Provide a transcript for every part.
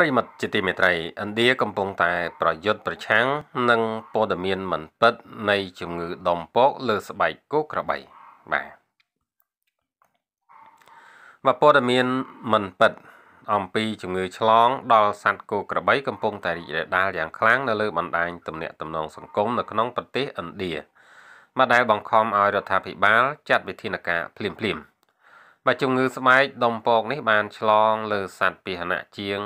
ប្រិមិត្តជាទីមេត្រីឥណ្ឌាកំពុងតែ ប្រយុទ្ធប្រឆាំងនឹងព័ត៌មានមិនពិត នៃជំងឺដុំពកលើស្បែកគោក្របីបាទបាទព័ត៌មានមិនពិត អំពី ជំងឺឆ្លង ដល់សត្វគោក្របីកំពុងតែរីករាលដាលយ៉ាងខ្លាំងនៅលើបណ្ដាញទំនាក់ទំនងសង្គមនៅក្នុងប្រទេសឥណ្ឌាមកដែលបង្ខំឲ្យរដ្ឋាភិបាល ចាត់វិធានការភ្លាមៗបាទជំងឺស្បែកដុំពកនេះបាន ឆ្លង លើសត្វពាហនៈជាង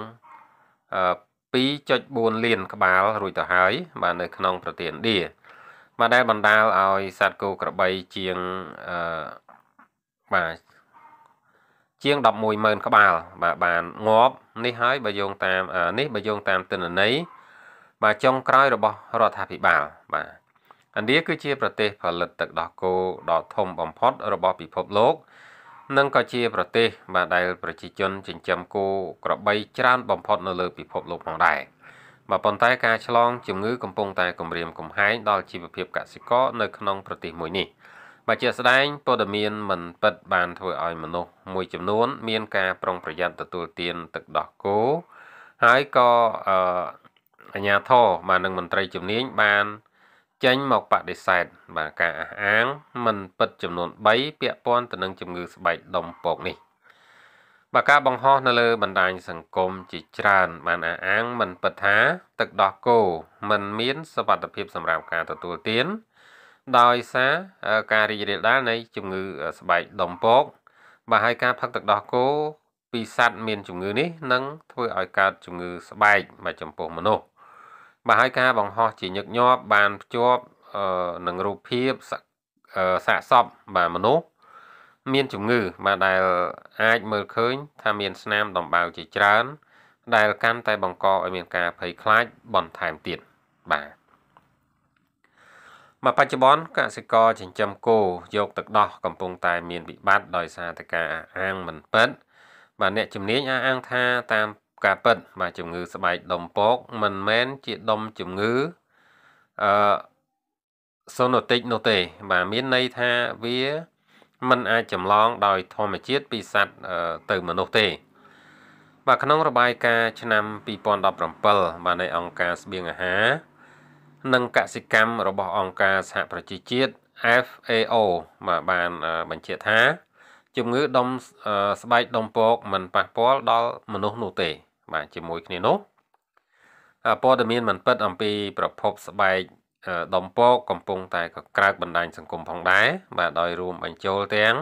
2.4លាន ក្បាលរួចទៅហើយបាទនៅ ក្នុងប្រទេសឥណ្ឌាបាទដែលបណ្ដាលឲ្យសត្វគោក្របីជាងអឺបាទជាង110,000ក្បាលបាទបានងាប់នេះហើយបើយោងតាមនេះបើយោងតាមទិន្នន័យបាទចុងក្រោយ របស់រដ្ឋាភិបាលបាទឥណ្ឌាគឺជា ប្រទេស ផលិតទឹកដោះគោដ៏ធំបំផុតរបស់ពិភពលោកនិងក៏ជាប្រទេសបាទដែលប្រជាជនចិញ្ចឹមគោក្របីច្រើនបំផុតនៅលើពិភពលោកផងដែរបាទប៉ុន្តែការឆ្លងជំងឺកំពុងតែគំរាមកំហែងដល់ជីវភាពកសិករនៅក្នុងប្រទេសមួយនេះបាទជាស្ដែងព័ត៌មានមិនពិតបានធ្វើឲ្យមនុស្សមួយចំនួន មានការប្រុងប្រយ័ត្នទទួលទាន ទឹកដោះគោហើយក៏អអាញាធរបាទនិងមន្ត្រីជំនាញបានចេញមកបដិសេធបាទការអះអាង មិនពិតចំនួន3ពាក់ព័ន្ធទៅនឹងជំងឺស្បែកដុំពកនេះបាទការបង្ហោះនៅលើ បណ្ដាញសង្គមជាច្រើនបានអះអាង មិនពិតថាទឹកដោះគោមិនមានសុវត្ថិភាពសម្រាប់ការទទួលទាន ដោយសារការរីករាលដាលនៃ ជំងឺស្បែកដុំពកបាទហើយការផឹកទឹកដោះគោពីសัตว์មានជំងឺ នេះនឹងធ្វើឲ្យកើតជំងឺស្បែកមកចំពោះមនុស្សបាទហើយការបង្ហោះជាញឹកញាប់បានភ្ជាប់នឹងរូបភាពសាកសពបាទមនុស្សមានជំងឺបាទដែលអាចមើលឃើញ ថាមាន ស្នាម ដំបៅជាច្រើន ដែលកាន់តែបង្កឲ្យមានការភ័យខ្លាចបន្ថែមទៀតបាទមកបច្ចុប្បន្នកសិករចិញ្ចឹមគោយកទឹកដោះកំពុងតែ មានវិបត្តិដោយសារតែការអាងមិនពិតបាទអ្នកជំនាញអាងថាតាមការពិតបាទជំងឺស្បែកដុំពកមិនមែនជាដុំជំងឺអឺសូណូទិកនោះទេ បាទមានន័យថាវាมันអាចចម្លងដោយធម្មជាតិពីសត្វទៅមនុស្សទេ បាទក្នុងរបាយការណ៍ឆ្នាំ2017បាទនៃអង្គការស្បៀងអាហារនិងកសិកម្មរបស់អង្គការសហប្រជាជាតិ FAO បាទបានបញ្ជាក់ថា ជំងឺដុំស្បែកដុំពកមិនប៉ះពាល់ដល់មនុស្សនោះទេបាទជាមួយគ្នានោះព័ត៌មានមិនពិតអំពី ប្រភពស្បែកដំពកកំពុងតែកក្រើកបណ្ដាញសង្គមផងដែរបាទដោយរួមបញ្ចូលទាំង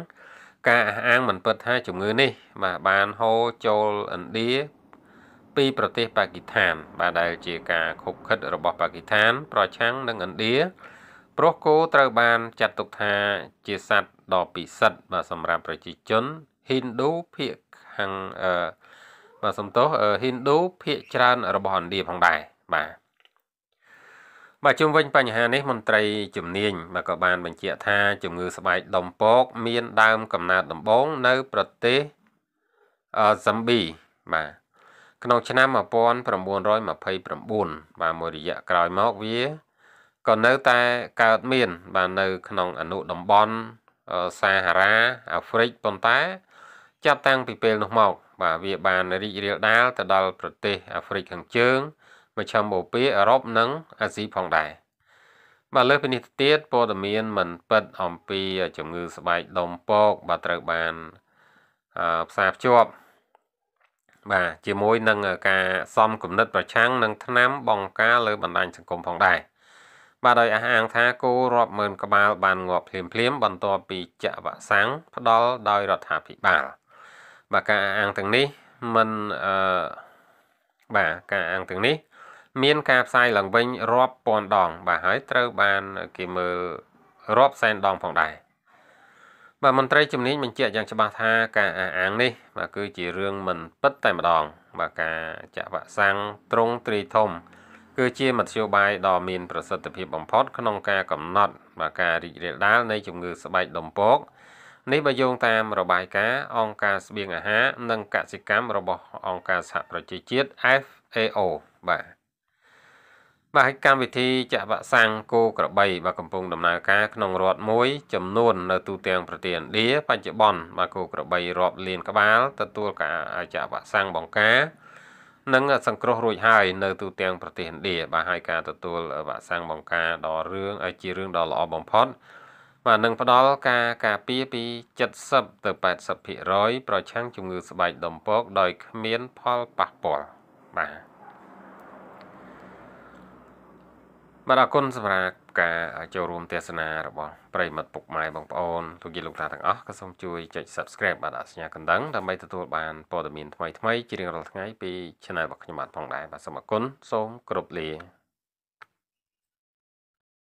ការអះអាងមិនពិតថាជំងឺនេះបាទបានហូរចូលឥណ្ឌាពី ប្រទេសប៉ាគីស្ថាន បាទដែលជាការខົບខិតរបស់ប៉ាគីស្ថាន ប្រឆាំងនឹងឥណ្ឌាព្រោះគោត្រូវបានចាត់ទុកថាជាសត្វដ៏ពិសិដ្ឋបាទសម្រាប់ប្រជាជនហ៊ីណ្ឌូភាគខាងអឺបាទសំទោសហិណ្ឌូភាគច្រើន របស់ឥណ្ឌាផងដែរបាទបាទជុំវិញ បញ្ហានេះមន្ត្រី ជំនាញបាទក៏បាន បញ្ជាក់ថាជំងឺស្បែកដុំពក មាន ដើមកំណើតដំបូង នៅ ប្រទេសអឺហ្សាំប៊ីបាទក្នុងឆ្នាំ1929បាទមួយរយៈក្រោយមកវាក៏នៅតែកើតមាន បាទនៅ ក្នុងអនុតំបន់សាហារ៉ាអាហ្វ្រិកប៉ុន្តែចាប់ តាំងពីពេលនោះមកបាទវាបានរីករាលដាលទៅដល់ប្រទេសអាហ្វ្រិកខាងជើងមជ្ឈមបូព៌ាអឺរ៉ុបនិងអាស៊ីផងដែរបាទលើពីនេះទៅទៀតព័ត៌មាន មិនពិតអំពីជំងឺស្បែកដុំពកបាទត្រូវបានផ្សារភ្ជាប់បាទជាមួយនឹងការសំគំនិតប្រឆាំងនឹងថ្នាំបង្ការលើបណ្ដាញសង្គមផងដែរបាទដោយអះអាងថាគោរាប់ម៉ឺនក្បាលបានងាប់ភ្លាមភ្លាម បន្ទាប់ពីចាក់វ៉ាក់សាំងផ្ដល់ដោយរដ្ឋាភិបាល។បាទការអាងទាំងនេះមិនអឺបាទការអាងទាំងនេះ មាន ការផ្សាយឡើងវិញរាប់ពាន់ដងបាទហើយត្រូវបានគេមើលរាប់សែនដងផងដែរបាទមន្ត្រីជំនាញបញ្ជាក់យ៉ាងច្បាស់ថាការអះអាងនេះបាទគឺជារឿងមិនពិតតែម្ដងបាទការចាក់វ៉ាក់សាំងត្រង់ត្រីធំ គឺជាមធ្យោបាយដ៏មាន ប្រសិទ្ធភាពបំផុតក្នុងការកំណត់បាទការរីករាលដាលនៃជំងឺស្បែកដុំពកនេះបើយោងតាមរបាយការណ៍អង្គការស្បៀងអាហារ និងកសិកម្មរបស់អង្គការសហប្រជាជាតិ FAO បាទបាទកម្មវិធីចាក់វ៉ាក់សាំងគោក្របីបាទកំពុងដំណើរការក្នុងរដ្ឋមួយចំនួននៅទូទាំងប្រទេសឥណ្ឌាបច្ចុប្បន្នបាទគោក្របីរាប់លានក្បាលទទួលការចាក់វ៉ាក់សាំងបង្ការនិង សង្គ្រោះរួចហើយនៅទូទាំងប្រទេសឥណ្ឌាបាទហើយការទទួលវ៉ាក់សាំងបង្ការដល់រឿងជារឿងដ៏ល្អបំផុតបាទនឹងផ្ដល់ការការពារពី70ទៅ80%ប្រឆាំងជំងឺស្បែកដំពកដោយ គ្មានផលប៉ះពាល់បាទបាទអរគុណសម្រាប់ការចូលរួមទេសនារបស់ប្រិមិត្តពុកម៉ែបងប្អូនលោកយាយលោកតាទាំងអស់ក៏សូមជួយចុច Subscribe បាទអសញ្ញាកណ្ដឹងដើម្បីទទួលបានព័ត៌មានថ្មីៗជារៀងរាល់ថ្ងៃពី Channel របស់ខ្ញុំបាទផងដែរបាទសូមអរគុណសូមគោរពលា